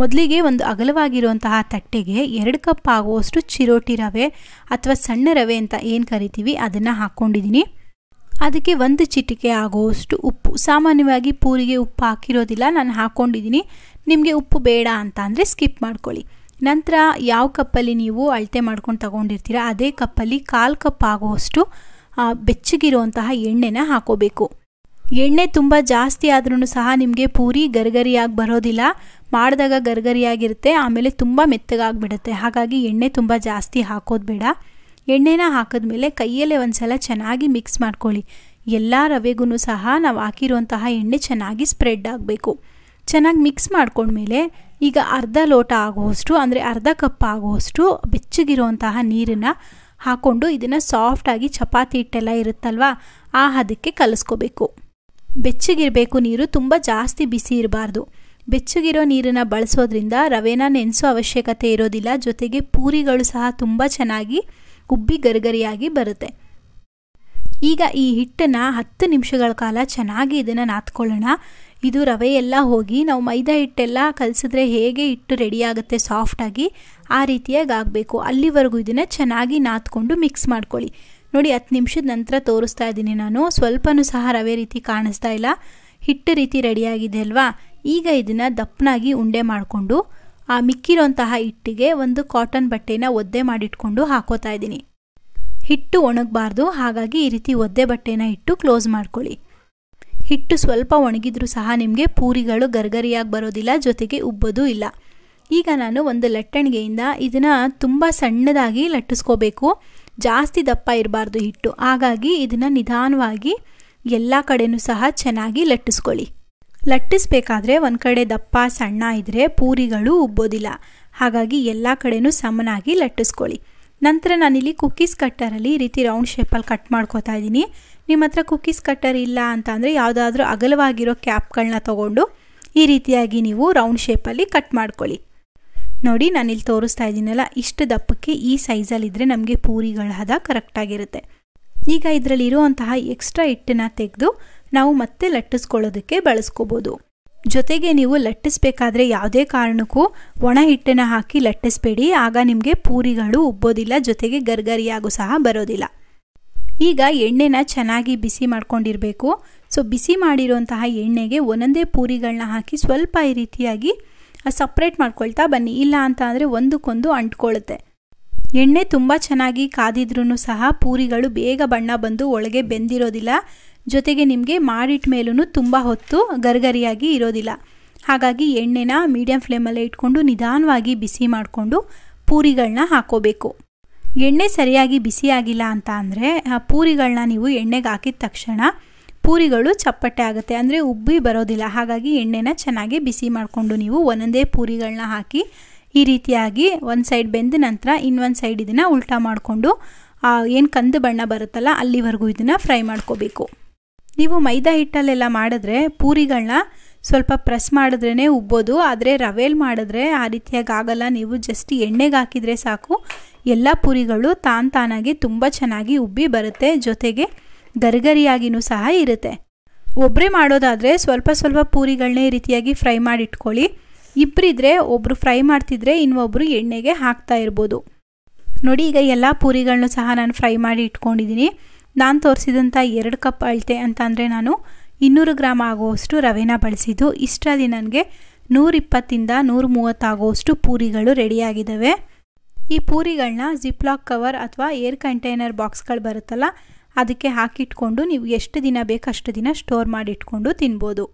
ಮೊದಲಿಗೆ ಒಂದು ಅಗಲವಾಗಿರುವಂತಹ ತಟ್ಟೆಗೆ ಎರಡು ಕಪ್ ಆಗುವಷ್ಟು ಚಿರೋಟಿ ರವೆ ಅಥವಾ ಸಣ್ಣ ರವೆ ಅಂತ ಏನು ಕರಿತೀವಿ ಅದನ್ನು ಹಾಕ್ಕೊಂಡಿದ್ದೀನಿ ಅದಕ್ಕೆ ಒಂದು ಚಿಟಿಕೆ ಆಗುವಷ್ಟು ಉಪ್ಪು ಸಾಮಾನ್ಯವಾಗಿ ಪೂರಿಗೆ ಉಪ್ಪು ಹಾಕಿರೋದಿಲ್ಲ ನಾನು ಹಾಕ್ಕೊಂಡಿದ್ದೀನಿ ನಿಮಗೆ ಉಪ್ಪು ಬೇಡ ಅಂತ ಅಂದರೆ ಸ್ಕಿಪ್ ಮಾಡ್ಕೊಳ್ಳಿ ನಂತರ ಯಾವ ಕಪ್ಪಲ್ಲಿ ನೀವು ಅಳತೆ ಮಾಡ್ಕೊಂಡು ತಗೊಂಡಿರ್ತೀರ ಅದೇ ಕಪ್ಪಲ್ಲಿ ಕಾಲು ಕಪ್ ಆಗುವಷ್ಟು ಬೆಚ್ಚಗಿರುವಂತಹ ಎಣ್ಣೆನ ಹಾಕೋಬೇಕು ಎಣ್ಣೆ ತುಂಬ ಜಾಸ್ತಿ ಆದ್ರೂ ಸಹ ನಿಮಗೆ ಪೂರಿ ಗರ್ಗರಿಯಾಗಿ ಬರೋದಿಲ್ಲ ಮಾಡಿದಾಗ ಗರ್ಗರಿಯಾಗಿರುತ್ತೆ ಆಮೇಲೆ ತುಂಬ ಮೆತ್ತಗಾಗಿಬಿಡುತ್ತೆ ಹಾಗಾಗಿ ಎಣ್ಣೆ ತುಂಬ ಜಾಸ್ತಿ ಹಾಕೋದು ಬೇಡ ಎಣ್ಣೆನ ಹಾಕಿದ್ಮೇಲೆ ಕೈಯಲ್ಲೇ ಒಂದು ಸಲ ಚೆನ್ನಾಗಿ ಮಿಕ್ಸ್ ಮಾಡ್ಕೊಳ್ಳಿ ಎಲ್ಲ ರವೆಗೂ ಸಹ ನಾವು ಹಾಕಿರುವಂತಹ ಎಣ್ಣೆ ಚೆನ್ನಾಗಿ ಸ್ಪ್ರೆಡ್ ಆಗಬೇಕು ಚೆನ್ನಾಗಿ ಮಿಕ್ಸ್ ಮಾಡ್ಕೊಂಡ್ಮೇಲೆ ಈಗ ಅರ್ಧ ಲೋಟ ಆಗುವಷ್ಟು ಅಂದರೆ ಅರ್ಧ ಕಪ್ ಆಗುವಷ್ಟು ಬೆಚ್ಚಗಿರುವಂತಹ ನೀರನ್ನು ಹಾಕ್ಕೊಂಡು ಇದನ್ನು ಸಾಫ್ಟಾಗಿ ಚಪಾತಿ ಹಿಟ್ಟೆಲ್ಲ ಇರುತ್ತಲ್ವ ಆ ಹದಕ್ಕೆ ಕಲಿಸ್ಕೋಬೇಕು ಬೆಚ್ಚಗಿರಬೇಕು ನೀರು ತುಂಬ ಜಾಸ್ತಿ ಬಿಸಿ ಇರಬಾರ್ದು ಬೆಚ್ಚಗಿರೋ ನೀರನ್ನು ಬಳಸೋದ್ರಿಂದ ರವೆನ ನೆನೆಸೋ ಅವಶ್ಯಕತೆ ಇರೋದಿಲ್ಲ ಜೊತೆಗೆ ಪೂರಿಗಳು ಸಹ ತುಂಬ ಚೆನ್ನಾಗಿ ಉಬ್ಬಿ ಗರಿಗರಿಯಾಗಿ ಬರುತ್ತೆ ಈಗ ಈ ಹಿಟ್ಟನ್ನು ಹತ್ತು ನಿಮಿಷಗಳ ಕಾಲ ಚೆನ್ನಾಗಿ ಇದನ್ನು ನಾತ್ಕೊಳ್ಳೋಣ ಇದು ರವೆ ಎಲ್ಲ ಹೋಗಿ ನಾವು ಮೈದಾ ಹಿಟ್ಟೆಲ್ಲ ಕಲಸಿದ್ರೆ ಹೇಗೆ ಹಿಟ್ಟು ರೆಡಿಯಾಗುತ್ತೆ ಸಾಫ್ಟಾಗಿ ಆ ರೀತಿಯಾಗಿ ಆಗಬೇಕು ಅಲ್ಲಿವರೆಗೂ ಇದನ್ನು ಚೆನ್ನಾಗಿ ನಾತ್ಕೊಂಡು ಮಿಕ್ಸ್ ಮಾಡ್ಕೊಳ್ಳಿ ನೋಡಿ ಹತ್ತು ನಿಮಿಷದ ನಂತರ ತೋರಿಸ್ತಾ ಇದ್ದೀನಿ ನಾನು ಸ್ವಲ್ಪನೂ ಸಹ ರವೆ ರೀತಿ ಕಾಣಿಸ್ತಾ ಇಲ್ಲ ಹಿಟ್ಟು ರೀತಿ ರೆಡಿಯಾಗಿದೆ ಅಲ್ವಾ ಈಗ ಇದನ್ನು ದಪ್ಪನಾಗಿ ಉಂಡೆ ಮಾಡಿಕೊಂಡು ಆ ಮಿಕ್ಕಿರೋಂತಹ ಹಿಟ್ಟಿಗೆ ಒಂದು ಕಾಟನ್ ಬಟ್ಟೆನ ಒದ್ದೆ ಮಾಡಿಟ್ಕೊಂಡು ಹಾಕೋತಾ ಇದ್ದೀನಿ ಹಿಟ್ಟು ಒಣಗಬಾರ್ದು ಹಾಗಾಗಿ ಈ ರೀತಿ ಒದ್ದೆ ಬಟ್ಟೆನ ಇಟ್ಟು ಕ್ಲೋಸ್ ಮಾಡ್ಕೊಳ್ಳಿ ಹಿಟ್ಟು ಸ್ವಲ್ಪ ಒಣಗಿದ್ರೂ ಸಹ ನಿಮಗೆ ಪೂರಿಗಳು ಗರ್ಗರಿಯಾಗಿ ಬರೋದಿಲ್ಲ ಜೊತೆಗೆ ಉಬ್ಬೋದೂ ಇಲ್ಲ ಈಗ ನಾನು ಒಂದು ಲಟ್ಟಣಿಗೆಯಿಂದ ಇದನ್ನು ತುಂಬ ಸಣ್ಣದಾಗಿ ಲಟ್ಟಿಸ್ಕೋಬೇಕು ಜಾಸ್ತಿ ದಪ್ಪ ಇರಬಾರ್ದು ಹಿಟ್ಟು ಹಾಗಾಗಿ ಇದನ್ನು ನಿಧಾನವಾಗಿ ಎಲ್ಲ ಕಡೆನೂ ಸಹ ಚೆನ್ನಾಗಿ ಲಟ್ಟಿಸ್ಕೊಳ್ಳಿ ಲಟ್ಟಿಸ್ಬೇಕಾದ್ರೆ ಒಂದು ಕಡೆ ದಪ್ಪ ಸಣ್ಣ ಇದ್ದರೆ ಪೂರಿಗಳು ಉಬ್ಬೋದಿಲ್ಲ ಹಾಗಾಗಿ ಎಲ್ಲ ಕಡೆಯೂ ಸಮನಾಗಿ ಲಟ್ಟಿಸ್ಕೊಳ್ಳಿ ನಂತರ ನಾನಿಲ್ಲಿ ಕುಕ್ಕೀಸ್ ಕಟ್ಟರಲ್ಲಿ ಈ ರೀತಿ ರೌಂಡ್ ಶೇಪಲ್ಲಿ ಕಟ್ ಮಾಡ್ಕೋತಾ ಇದ್ದೀನಿ ನಿಮ್ಮ ಹತ್ರ ಕುಕ್ಕೀಸ್ ಕಟ್ಟರ್ ಇಲ್ಲ ಅಂತ ಅಂದರೆ ಯಾವುದಾದ್ರೂ ಅಗಲವಾಗಿರೋ ಕ್ಯಾಪ್ಗಳನ್ನ ತೊಗೊಂಡು ಈ ರೀತಿಯಾಗಿ ನೀವು ರೌಂಡ್ ಶೇಪಲ್ಲಿ ಕಟ್ ಮಾಡ್ಕೊಳ್ಳಿ ನೋಡಿ ನಾನಿಲ್ಲಿ ತೋರಿಸ್ತಾ ಇದ್ದೀನಲ್ಲ ಇಷ್ಟು ದಪ್ಪಕ್ಕೆ ಈ ಸೈಜಲ್ಲಿದ್ದರೆ ನಮಗೆ ಪೂರಿಗಳ ಹದ ಕರೆಕ್ಟಾಗಿರುತ್ತೆ ಈಗ ಇದರಲ್ಲಿರುವಂತಹ ಎಕ್ಸ್ಟ್ರಾ ಹಿಟ್ಟನ್ನು ತೆಗೆದು ನಾವು ಮತ್ತೆ ಲಟ್ಟಿಸ್ಕೊಳ್ಳೋದಕ್ಕೆ ಬಳಸ್ಕೋಬೋದು ಜೊತೆಗೆ ನೀವು ಲಟ್ಟಿಸ್ಬೇಕಾದ್ರೆ ಯಾವುದೇ ಕಾರಣಕ್ಕೂ ಒಣ ಹಿಟ್ಟನ್ನು ಹಾಕಿ ಲಟ್ಟಿಸ್ಬೇಡಿ ಆಗ ನಿಮಗೆ ಪೂರಿಗಳು ಉಬ್ಬೋದಿಲ್ಲ ಜೊತೆಗೆ ಗರ್ಗರಿಯಾಗೂ ಸಹ ಬರೋದಿಲ್ಲ ಈಗ ಎಣ್ಣೆನ ಚೆನ್ನಾಗಿ ಬಿಸಿ ಮಾಡ್ಕೊಂಡಿರಬೇಕು ಸೊ ಬಿಸಿ ಮಾಡಿರುವಂತಹ ಎಣ್ಣೆಗೆ ಒಂದೊಂದೇ ಪೂರಿಗಳನ್ನ ಹಾಕಿ ಸ್ವಲ್ಪ ಈ ರೀತಿಯಾಗಿ ಸಪ್ರೇಟ್ ಮಾಡ್ಕೊಳ್ತಾ ಬನ್ನಿ ಇಲ್ಲ ಅಂತ ಅಂದರೆ ಒಂದಕ್ಕೊಂದು ಅಂಟ್ಕೊಳ್ಳುತ್ತೆ ಎಣ್ಣೆ ತುಂಬ ಚೆನ್ನಾಗಿ ಕಾದಿದ್ರೂ ಸಹ ಪೂರಿಗಳು ಬೇಗ ಬಣ್ಣ ಬಂದು ಒಳಗೆ ಬೆಂದಿರೋದಿಲ್ಲ ಜೊತೆಗೆ ನಿಮಗೆ ಮಾಡಿಟ್ಟ ಮೇಲೂ ತುಂಬ ಹೊತ್ತು ಗರ್ಗರಿಯಾಗಿ ಇರೋದಿಲ್ಲ ಹಾಗಾಗಿ ಎಣ್ಣೆನ ಮೀಡಿಯಂ ಫ್ಲೇಮಲ್ಲೇ ಇಟ್ಕೊಂಡು ನಿಧಾನವಾಗಿ ಬಿಸಿ ಮಾಡಿಕೊಂಡು ಪೂರಿಗಳನ್ನ ಹಾಕೋಬೇಕು ಎಣ್ಣೆ ಸರಿಯಾಗಿ ಬಿಸಿಯಾಗಿಲ್ಲ ಅಂತ ಅಂದರೆ ಪೂರಿಗಳನ್ನ ನೀವು ಎಣ್ಣೆಗೆ ಹಾಕಿದ ತಕ್ಷಣ ಪೂರಿಗಳು ಚಪ್ಪಟೆ ಆಗುತ್ತೆ ಅಂದರೆ ಉಬ್ಬಿ ಬರೋದಿಲ್ಲ ಹಾಗಾಗಿ ಎಣ್ಣೆನ ಚೆನ್ನಾಗಿ ಬಿಸಿ ಮಾಡಿಕೊಂಡು ನೀವು ಒಂದೊಂದೇ ಪೂರಿಗಳನ್ನ ಹಾಕಿ ಈ ರೀತಿಯಾಗಿ ಒಂದು ಸೈಡ್ ಬೆಂದ ನಂತರ ಇನ್ನೊಂದು ಸೈಡ್ ಇದನ್ನು ಉಲ್ಟಾ ಮಾಡಿಕೊಂಡು ಏನು ಕಂದು ಬಣ್ಣ ಬರುತ್ತಲ್ಲ ಅಲ್ಲಿವರೆಗೂ ಇದನ್ನು ಫ್ರೈ ಮಾಡ್ಕೋಬೇಕು ನೀವು ಮೈದಾ ಹಿಟ್ಟಲ್ಲೆಲ್ಲ ಮಾಡಿದ್ರೆ ಪೂರಿಗಳನ್ನ ಸ್ವಲ್ಪ ಪ್ರೆಸ್ ಮಾಡಿದ್ರೇ ಉಬ್ಬೋದು ಆದರೆ ರವೆಲ್ ಮಾಡಿದ್ರೆ ಆ ರೀತಿಯಾಗಿ ಆಗೋಲ್ಲ ನೀವು ಜಸ್ಟ್ ಎಣ್ಣೆಗೆ ಹಾಕಿದರೆ ಸಾಕು ಎಲ್ಲ ಪೂರಿಗಳು ತಾನ್ ತಾನಾಗಿ ತುಂಬ ಚೆನ್ನಾಗಿ ಉಬ್ಬಿ ಬರುತ್ತೆ ಜೊತೆಗೆ ಗರಿಗರಿಯಾಗಿನೂ ಸಹ ಇರುತ್ತೆ ಒಬ್ಬರೇ ಮಾಡೋದಾದರೆ ಸ್ವಲ್ಪ ಸ್ವಲ್ಪ ಪೂರಿಗಳನ್ನೇ ರೀತಿಯಾಗಿ ಫ್ರೈ ಮಾಡಿಟ್ಕೊಳ್ಳಿ ಇಬ್ಬರಿದ್ರೆ ಒಬ್ಬರು ಫ್ರೈ ಮಾಡ್ತಿದ್ರೆ ಇನ್ನೊಬ್ಬರು ಎಣ್ಣೆಗೆ ಹಾಕ್ತಾ ಇರ್ಬೋದು ನೋಡಿ ಈಗ ಎಲ್ಲ ಪೂರಿಗಳನ್ನು ಸಹ ನಾನು ಫ್ರೈ ಮಾಡಿ ಇಟ್ಕೊಂಡಿದ್ದೀನಿ ನಾನು ತೋರಿಸಿದಂಥ ಎರಡು ಕಪ್ ಅಳತೆ ಅಂತ ಅಂದರೆ ನಾನು ಇನ್ನೂರು ಗ್ರಾಮ್ ಆಗುವಷ್ಟು ರವೆನ ಬಳಸಿದ್ದು ಇಷ್ಟರಲ್ಲಿ ನನಗೆ ನೂರಿಪ್ಪತ್ತಿಂದ ನೂರ ಮೂವತ್ತಾಗುವಷ್ಟು ಪೂರಿಗಳು ರೆಡಿಯಾಗಿದ್ದಾವೆ ಈ ಪೂರಿಗಳನ್ನ ಜಿಪ್ಲಾಕ್ ಕವರ್ ಅಥವಾ ಏರ್ ಕಂಟೈನರ್ ಬಾಕ್ಸ್ಗಳು ಬರುತ್ತಲ್ಲ ಅದಕ್ಕೆ ಹಾಕಿಟ್ಕೊಂಡು ನೀವು ಎಷ್ಟು ದಿನ ಬೇಕು ಅಷ್ಟು ದಿನ ಸ್ಟೋರ್ ಮಾಡಿಟ್ಕೊಂಡು ತಿನ್ಬೋದು